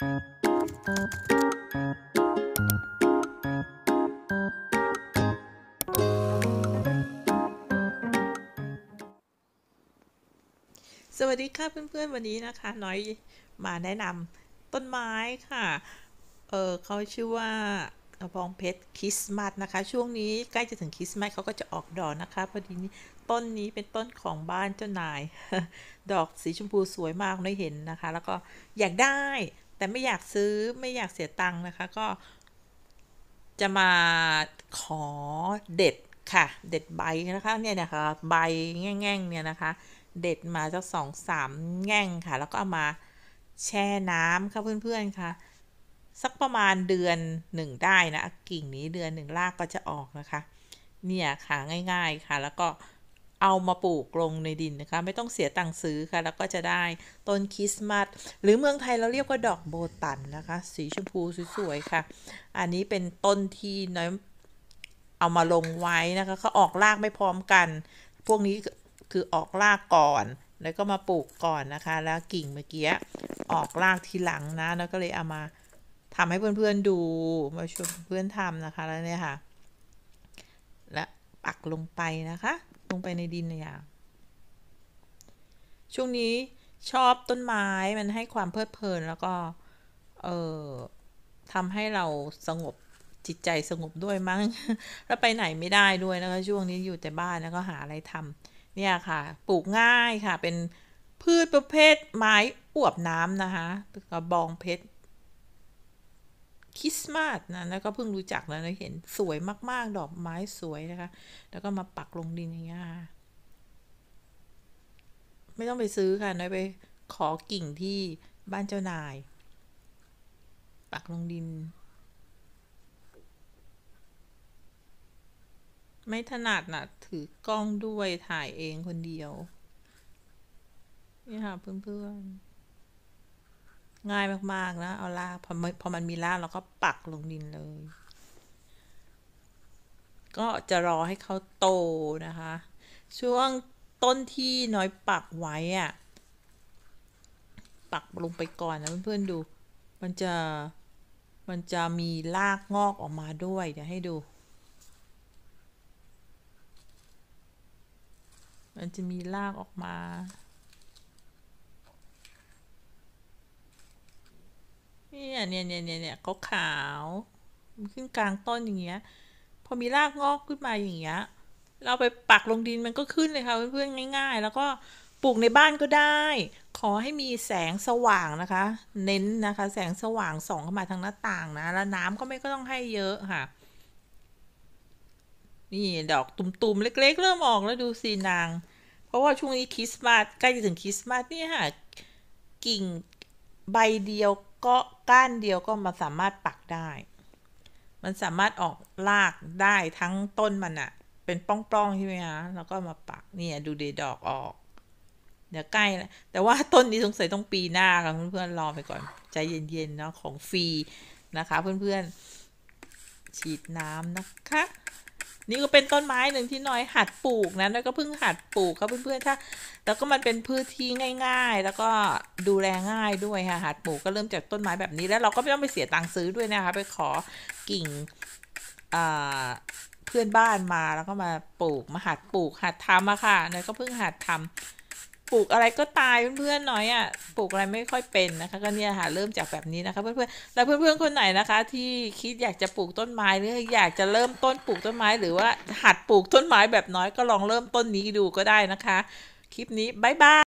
สวัสดีค่ะเพื่อน ๆ วันนี้นะคะ น้อยมาแนะนำต้นไม้ค่ะ เออเขาชื่อว่ากระบองเพชรคริสต์มาสนะคะ ช่วงนี้ ใกล้จะถึงคริสต์มาสเขาก็จะออกดอกนะคะพอดีนี้ต้นนี้เป็นต้นของบ้านเจ้านาย ดอกสีชมพูสวยมากได้เห็นนะคะ แล้วก็อยากได้แต่ ไม่อยากซื้อไม่อยากเสีย ตังค์นะคะ ก็ จะมาขอเด็ดค่ะ เด็ดใบนะคะเนี่ยนะคะใบแง่งๆเนี่ยนะคะ เด็ดมาสักสองสามแง่งค่ะ แล้วก็เอามาแช่น้ำค่ะเพื่อนๆค่ะสักประมาณเดือนหนึ่งได้นะกิ่งนี้เดือนหนึ่งรากก็จะออกนะคะ เนี่ย ค่ะง่ายๆค่ะ แล้วก็เอามาปลูกลงในดินนะคะ ไม่ต้องเสียตังค์ซื้อค่ะ แล้วก็จะได้ต้นคริสต์มาสหรือเมืองไทยเราเรียกว่าดอกโบตันนะคะ สีชมพูสวยๆค่ะ อันนี้เป็นต้นที่น้อยเอามาลงไว้นะคะเขาออกรากไม่พร้อมกัน พวกนี้คือออกรากก่อน แล้วก็มาปลูกก่อนนะคะ แล้วกิ่งเมื่อกี้ออกรากทีหลังนะแล้วก็เลยเอามาทำให้เพื่อนๆดู มาชวนเพื่อนทำนะคะ แล้วเนี่ยค่ะ และปักลงไปนะคะลงไปในดินเลยอะช่วงนี้ชอบต้นไม้มันให้ความเพลิดเพลินแล้วก็ เออทำให้เราสงบจิตใจสงบด้วยมั้งแล้วไปไหนไม่ได้ด้วยแล้วก็ช่วงนี้อยู่แต่บ้านแล้วก็หาอะไรทำเนี่ยค่ะ ปลูกง่ายค่ะเป็นพืชประเภทไม้อวบน้ำนะคะ กระบองเพชรคริสต์มาสนะแล้วก็เพิ่งรู้จักแล้วนะเห็นสวยมากๆ ดอกไม้สวยนะคะ แล้วก็มาปักลงดินอย่างเงี้ยไม่ต้องไปซื้อค่ะน้อยไปขอกิ่งที่บ้านเจ้านาย ปักลงดิน ไม่ถนัดนะถือกล้องด้วยถ่ายเองคนเดียว นี่ค่ะ เพื่อน ๆง่ายมากๆนะ เอาลากพอพอมันมีลากเราก็ปักลงดินเลย ก็จะรอให้เขาโตนะคะ ช่วงต้นที่น้อยปักไว้อะปักลงไปก่อนนะเพื่อน ๆ ดูมันจะมันจะมีรากงอกออกมาด้วย เดี๋ยวให้ดู มันจะมีรากออกมาเนี่ยเนี่ยเนี่ยเนี่ยเนี่ยเขาขาวขึ้นกลางต้นอย่างเงี้ย พอมีรากงอกขึ้นมาอย่างเงี้ย เราไปปักลงดินมันก็ขึ้นเลยค่ะเพื่อนๆ ง่าย ๆ แล้วก็ปลูกในบ้านก็ได้ ขอให้มีแสงสว่างนะคะ เน้นนะคะ แสงสว่างส่องเข้ามาทางหน้าต่างนะ แล้วน้ำก็ไม่ก็ต้องให้เยอะค่ะ นี่ดอกตุ่มๆ เล็ก ๆ เริ่มออกแล้วดูสินาง เพราะว่าช่วงนี้คริสต์มาสใกล้จะถึงคริสต์มาสนี่ค่ะ กิ่งใบเดียวก็ก้านเดียวก็มาสามารถปักได้ มันสามารถออกลากได้ทั้งต้นมันอะเป็นป้องๆใช่ไหมคะแล้วก็มาปักเนี่ย ดูเดดอกออก เดี๋ยวใกล้แล้วแต่ว่าต้นนี้สงสัยต้องปีหน้าค่ะเพื่อนๆรอไปก่อน ใจเย็นๆเนาะของฟรี นะคะเพื่อนๆฉีดน้ำนะคะนี่ก็เป็นต้นไม้หนึ่งที่น้อยหัดปลูกนะน้อยก็เพิ่งหัดปลูกครับเพื่อนๆ ถ้าแล้วก็มันเป็นพืชที่ง่าย ๆ แล้วก็ดูแลง่ายด้วยค่ะ หัดปลูกก็เริ่มจากต้นไม้แบบนี้แล้วเราก็ไม่ต้องไปเสียตังค์ซื้อด้วยนะคะ ไปขอกิ่งอ่าเพื่อนบ้านมาแล้วก็มาปลูกมาหัดปลูก หัดทำอะค่ะน้อยก็เพิ่งหัดทำปลูกอะไรก็ตายเพื่อนๆ น้อยอะ่ะ ปลูกอะไรไม่ค่อยเป็นนะคะ ก็เนี่ยค่ะเริ่มจากแบบนี้นะคะ เพื่อนๆแล้วเพื่อนๆคนไหนนะคะ ที่คิดอยากจะปลูกต้นไม้หรืออยากจะเริ่มต้นปลูกต้นไม้ หรือว่าหัดปลูกต้นไม้ แบบน้อยก็ลองเริ่มต้นนี้ดูก็ได้นะคะ คลิปนี้บ๊ายบาย